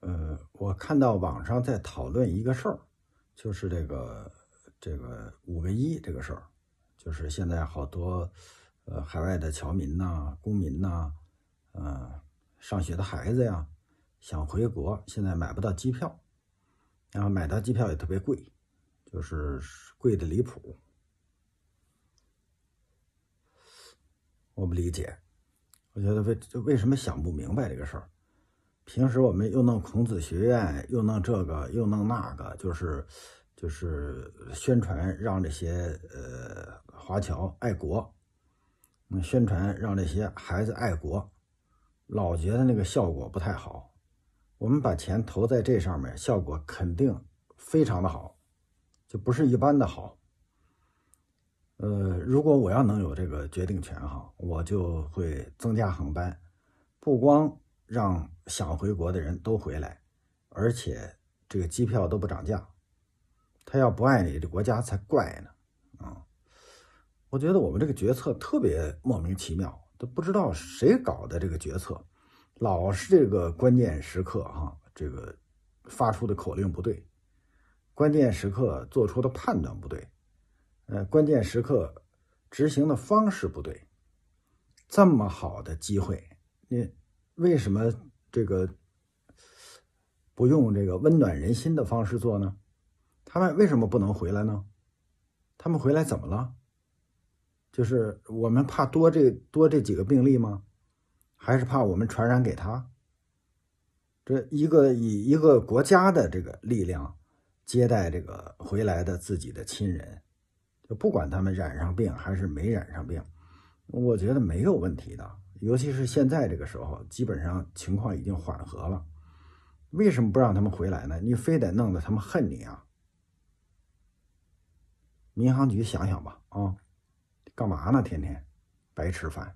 呃，我看到网上在讨论一个事儿，就是这个这个五个一这个事儿，就是现在好多呃海外的侨民呐、公民呐，嗯，上学的孩子呀，想回国，现在买不到机票，然后买到机票也特别贵，就是贵的离谱，我不理解，我觉得为为什么想不明白这个事儿。平时我们又弄孔子学院，又弄这个，又弄那个，就是，就是宣传让这些呃华侨爱国，嗯，宣传让这些孩子爱国，老觉得那个效果不太好。我们把钱投在这上面，效果肯定非常的好，就不是一般的好。呃，如果我要能有这个决定权哈，我就会增加航班，不光。让想回国的人都回来，而且这个机票都不涨价。他要不爱你，这国家才怪呢。啊，我觉得我们这个决策特别莫名其妙，都不知道谁搞的这个决策。老是这个关键时刻，哈，这个发出的口令不对，关键时刻做出的判断不对，呃，关键时刻执行的方式不对。这么好的机会，你。为什么这个不用这个温暖人心的方式做呢？他们为什么不能回来呢？他们回来怎么了？就是我们怕多这多这几个病例吗？还是怕我们传染给他？这一个以一个国家的这个力量接待这个回来的自己的亲人，就不管他们染上病还是没染上病，我觉得没有问题的。尤其是现在这个时候，基本上情况已经缓和了，为什么不让他们回来呢？你非得弄得他们恨你啊！民航局想想吧，啊，干嘛呢？天天白吃饭。